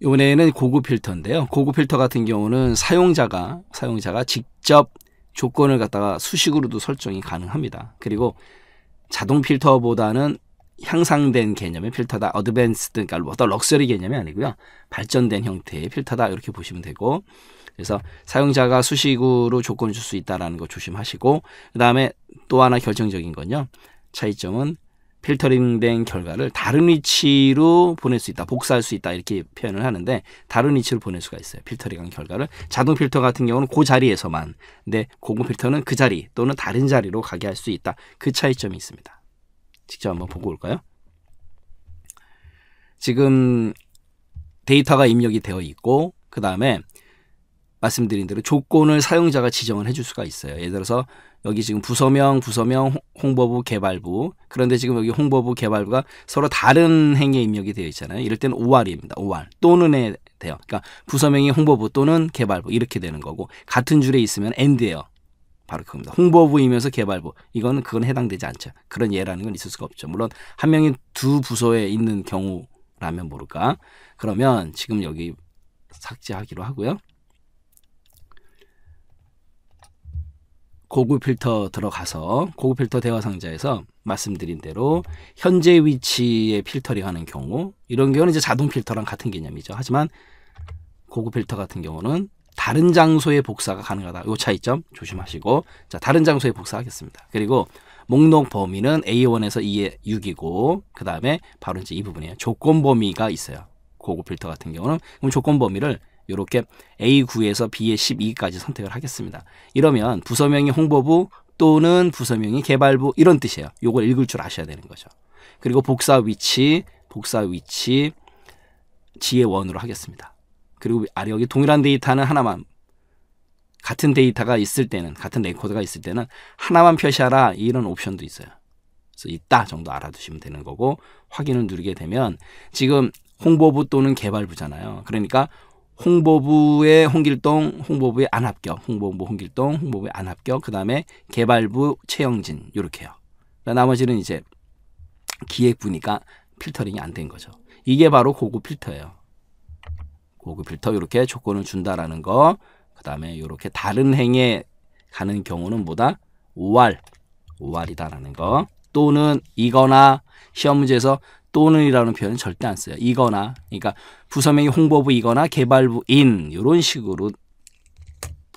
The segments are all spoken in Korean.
이번에는 고급 필터인데요. 고급 필터 같은 경우는 사용자가 사용자가 직접 조건을 갖다가 수식으로도 설정이 가능합니다. 그리고 자동 필터보다는 향상된 개념의 필터다. 어드밴스드 그러니까 어떤 뭐 럭셔리 개념이 아니고요. 발전된 형태의 필터다. 이렇게 보시면 되고 그래서 사용자가 수식으로 조건을 줄 수 있다라는 거 조심하시고 그다음에 또 하나 결정적인 건요. 차이점은 필터링된 결과를 다른 위치로 보낼 수 있다, 복사할 수 있다 이렇게 표현을 하는데 다른 위치로 보낼 수가 있어요. 필터링한 결과를 자동 필터 같은 경우는 그 자리에서만, 근데 공공 필터는 그 자리 또는 다른 자리로 가게 할 수 있다. 그 차이점이 있습니다. 직접 한번 보고 올까요? 지금 데이터가 입력이 되어 있고 그 다음에 말씀드린 대로 조건을 사용자가 지정을 해줄 수가 있어요. 예를 들어서 여기 지금 부서명, 부서명, 홍보부, 개발부. 그런데 지금 여기 홍보부, 개발부가 서로 다른 행에 위 입력이 되어 있잖아요. 이럴 때는 OR입니다. OR 또는에 돼요. 그러니까 부서명이 홍보부 또는 개발부 이렇게 되는 거고 같은 줄에 있으면 AND예요. 바로 그겁니다. 홍보부이면서 개발부. 이건 그건 해당되지 않죠. 그런 예라는 건 있을 수가 없죠. 물론 한 명이 두 부서에 있는 경우라면 모를까. 그러면 지금 여기 삭제하기로 하고요. 고급 필터 들어가서 고급 필터 대화 상자에서 말씀드린 대로 현재 위치에 필터링 하는 경우 이런 경우는 이제 자동 필터랑 같은 개념이죠. 하지만 고급 필터 같은 경우는 다른 장소에 복사가 가능하다. 요 차이점 조심하시고 자 다른 장소에 복사하겠습니다. 그리고 목록 범위는 A1에서 2에 e 6이고 그 다음에 바로 이제 이 부분이에요. 조건 범위가 있어요. 고급 필터 같은 경우는 그럼 조건 범위를 이렇게 A9에서 B의 12까지 선택을 하겠습니다. 이러면 부서명이 홍보부 또는 부서명이 개발부 이런 뜻이에요. 요걸 읽을 줄 아셔야 되는 거죠. 그리고 복사 위치, 복사 위치 지의 원으로 하겠습니다. 그리고 아래 여기 동일한 데이터는 하나만 같은 데이터가 있을 때는 같은 레코드가 있을 때는 하나만 표시하라 이런 옵션도 있어요. 그래서 있다 정도 알아두시면 되는 거고 확인을 누르게 되면 지금 홍보부 또는 개발부잖아요. 그러니까 홍보부의 홍길동, 홍보부의 안합격, 홍보부 홍길동, 홍보부의 안합격, 그 다음에 개발부 최영진 요렇게요. 나머지는 이제 기획부니까 필터링이 안 된 거죠. 이게 바로 고급 필터예요. 고급 필터 요렇게 조건을 준다라는 거, 그 다음에 요렇게 다른 행에 가는 경우는 뭐다? 5알, 5알이다라는 거. 또는 이거나 시험 문제에서 또는이라는 표현은 절대 안 써요. 이거나 그러니까 부서명이 홍보부이거나 개발부인 이런 식으로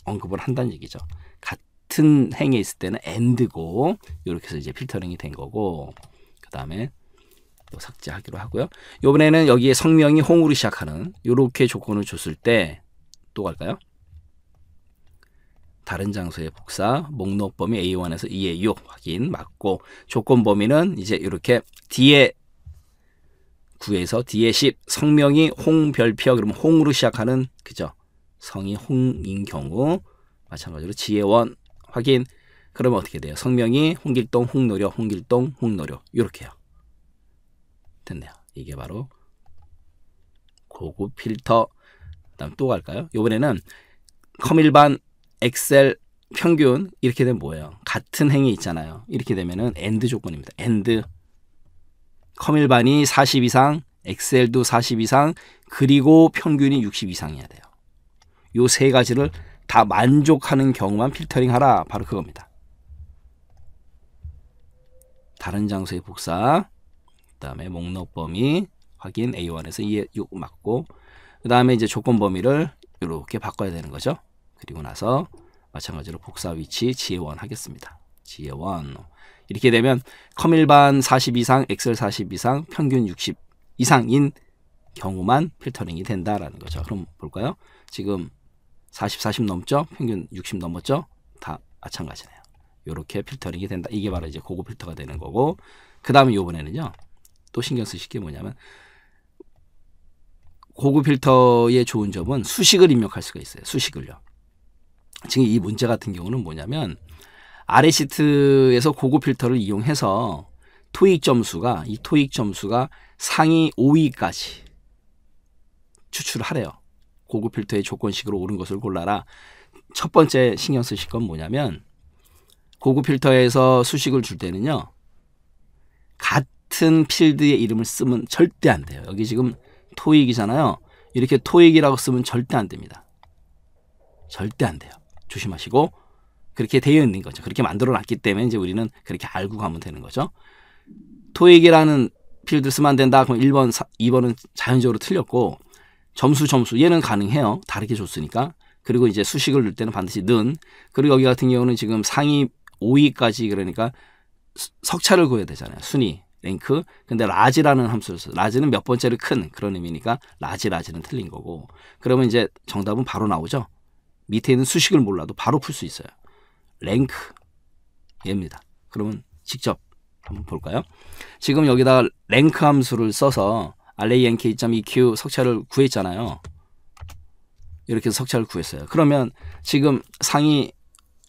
언급을 한다는 얘기죠. 같은 행에 있을 때는 and고 이렇게 해서 이제 필터링이 된 거고 그다음에 또 삭제하기로 하고요. 이번에는 여기에 성명이 홍으로 시작하는 이렇게 조건을 줬을 때 또 갈까요? 다른 장소의 복사, 목록 범위 A1에서 2에 6 확인 맞고 조건 범위는 이제 이렇게 뒤에 9에서 뒤에 10 성명이 홍별표 그러면 홍으로 시작하는 그죠 성이 홍인 경우 마찬가지로 지혜원 확인 그러면 어떻게 돼요 성명이 홍길동 홍노려 홍길동 홍노려 이렇게요 됐네요 이게 바로 고급 필터 그다음 또 갈까요 요번에는 컴일반 엑셀 평균 이렇게 되면 뭐예요 같은 행위 있잖아요 이렇게 되면은 엔드 조건입니다 엔드 커밀반이 40 이상, 엑셀도 40 이상, 그리고 평균이 60 이상이어야 돼요. 요 세 가지를 다 만족하는 경우만 필터링 하라. 바로 그겁니다. 다른 장소의 복사, 그 다음에 목록 범위 확인 A1에서 2에 6 맞고 그 다음에 이제 조건 범위를 이렇게 바꿔야 되는 거죠. 그리고 나서 마찬가지로 복사 위치 지혜원 하겠습니다. 지혜원 이렇게 되면 컴일반 40 이상, 엑셀 40 이상, 평균 60 이상인 경우만 필터링이 된다라는 거죠. 그럼 볼까요? 지금 40, 40 넘죠? 평균 60 넘었죠? 다 마찬가지네요. 이렇게 필터링이 된다. 이게 바로 이제 고급 필터가 되는 거고 그 다음에 요번에는요. 또 신경 쓰실 게 뭐냐면 고급 필터의 좋은 점은 수식을 입력할 수가 있어요. 수식을요. 지금 이 문제 같은 경우는 뭐냐면 아래 시트에서 고급 필터를 이용해서 토익 점수가 이 토익 점수가 상위 5위까지 추출을 하래요. 고급 필터의 조건식으로 옳은 것을 골라라. 첫 번째 신경 쓰실 건 뭐냐면 고급 필터에서 수식을 줄 때는요. 같은 필드의 이름을 쓰면 절대 안 돼요. 여기 지금 토익이잖아요. 이렇게 토익이라고 쓰면 절대 안 됩니다. 절대 안 돼요. 조심하시고 그렇게 되어 있는 거죠. 그렇게 만들어 놨기 때문에 이제 우리는 그렇게 알고 가면 되는 거죠. 토익이라는 필드 쓰면 된다. 그럼 1번, 2번은 자연적으로 틀렸고 점수 점수 얘는 가능해요. 다르게 줬으니까. 그리고 이제 수식을 넣을 때는 반드시 는 그리고 여기 같은 경우는 지금 상위 5위까지 그러니까 석차를 구해야 되잖아요. 순위, 랭크. 근데 라지라는 함수를 써. 라지는 몇 번째로 큰 그런 의미니까 라지 라지는 틀린 거고. 그러면 이제 정답은 바로 나오죠. 밑에 있는 수식을 몰라도 바로 풀 수 있어요. 랭크 얘입니다. 그러면 직접 한번 볼까요? 지금 여기다 랭크 함수를 써서 rank.eq 석차를 구했잖아요. 이렇게 석차를 구했어요. 그러면 지금 상위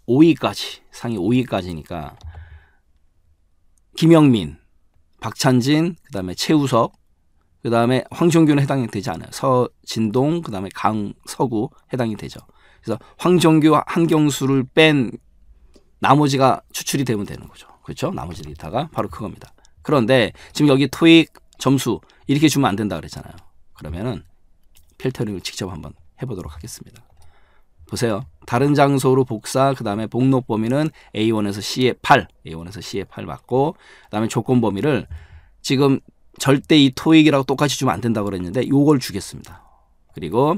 5위까지 상위 5위까지니까 김영민, 박찬진, 그 다음에 최우석, 그 다음에 황종균은 해당이 되지 않아요. 서진동, 그 다음에 강서구 해당이 되죠. 그래서 황종규, 한경수를 뺀 나머지가 추출이 되면 되는 거죠. 그렇죠? 나머지 데이터가 바로 그겁니다. 그런데 지금 여기 토익 점수 이렇게 주면 안 된다 그랬잖아요. 그러면은 필터링을 직접 한번 해보도록 하겠습니다. 보세요. 다른 장소로 복사, 그 다음에 복록 범위는 A1에서 C에 8, A1에서 C에 8 맞고, 그 다음에 조건 범위를 지금 절대 이 토익이라고 똑같이 주면 안 된다고 그랬는데, 요걸 주겠습니다. 그리고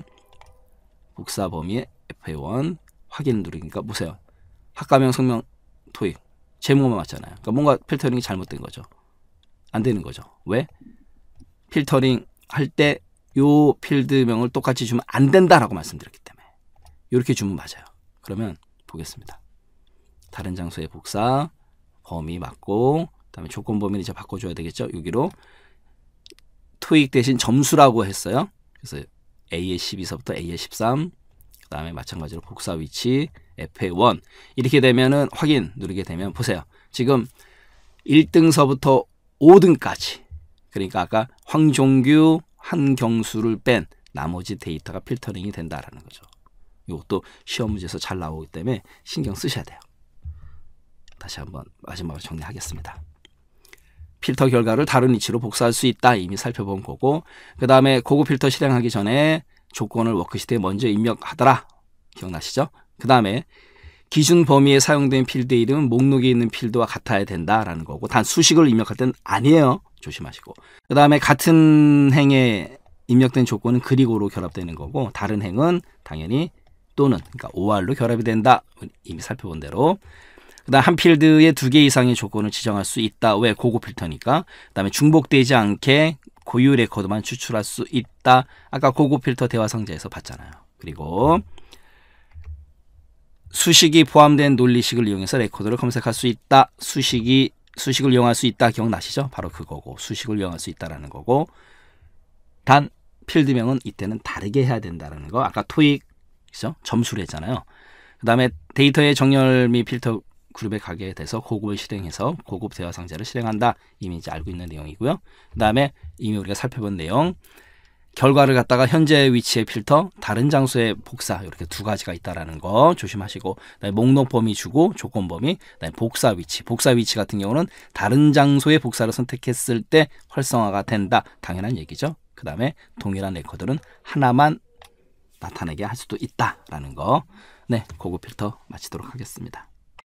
복사 범위 F1 확인 누르니까 보세요. 학과명 성명 토익 제목만 맞잖아요. 그러니까 뭔가 필터링이 잘못된 거죠. 안 되는 거죠. 왜? 필터링 할 때 요 필드명을 똑같이 주면 안 된다라고 말씀드렸기 때문에 이렇게 주면 맞아요. 그러면 보겠습니다. 다른 장소의 복사 범위 맞고 그다음에 조건 범위를 이제 바꿔줘야 되겠죠. 여기로 토익 대신 점수라고 했어요. 그래서 A의 12서부터 A의 13 다음에 마찬가지로 복사 위치 F1 이렇게 되면은 확인 누르게 되면 보세요. 지금 1등서부터 5등까지 그러니까 아까 황종규, 한경수를 뺀 나머지 데이터가 필터링이 된다라는 거죠. 이것도 시험 문제에서 잘 나오기 때문에 신경 쓰셔야 돼요. 다시 한번 마지막으로 정리하겠습니다. 필터 결과를 다른 위치로 복사할 수 있다 이미 살펴본 거고 그 다음에 고급 필터 실행하기 전에 조건을 워크시트에 먼저 입력하더라. 기억나시죠? 그 다음에 기준 범위에 사용된 필드 이름은 목록에 있는 필드와 같아야 된다라는 거고 단 수식을 입력할 때는 아니에요. 조심하시고 그 다음에 같은 행에 입력된 조건은 그리고로 결합되는 거고 다른 행은 당연히 또는 그러니까 OR로 결합이 된다. 이미 살펴본 대로 그 다음 한 필드에 두 개 이상의 조건을 지정할 수 있다. 왜? 고급 필터니까. 그 다음에 중복되지 않게 고유 레코드만 추출할 수 있다. 아까 고급 필터 대화 상자에서 봤잖아요. 그리고 수식이 포함된 논리식을 이용해서 레코드를 검색할 수 있다. 수식이 수식을 이용할 수 있다 기억나시죠? 바로 그거고 수식을 이용할 수 있다라는 거고 단 필드명은 이때는 다르게 해야 된다라는 거 아까 토익 점수를 했잖아요. 그 다음에 데이터의 정렬 및 필터 그룹에 가게 돼서 고급을 실행해서 고급 대화 상자를 실행한다. 이미 이제 알고 있는 내용이고요. 그 다음에 이미 우리가 살펴본 내용 결과를 갖다가 현재 위치의 필터, 다른 장소의 복사 이렇게 두 가지가 있다라는 거 조심하시고 목록 범위 주고 조건 범위, 복사 위치, 복사 위치 같은 경우는 다른 장소의 복사를 선택했을 때 활성화가 된다 당연한 얘기죠. 그 다음에 동일한 레코드는 하나만 나타내게 할 수도 있다라는 거. 네, 고급 필터 마치도록 하겠습니다.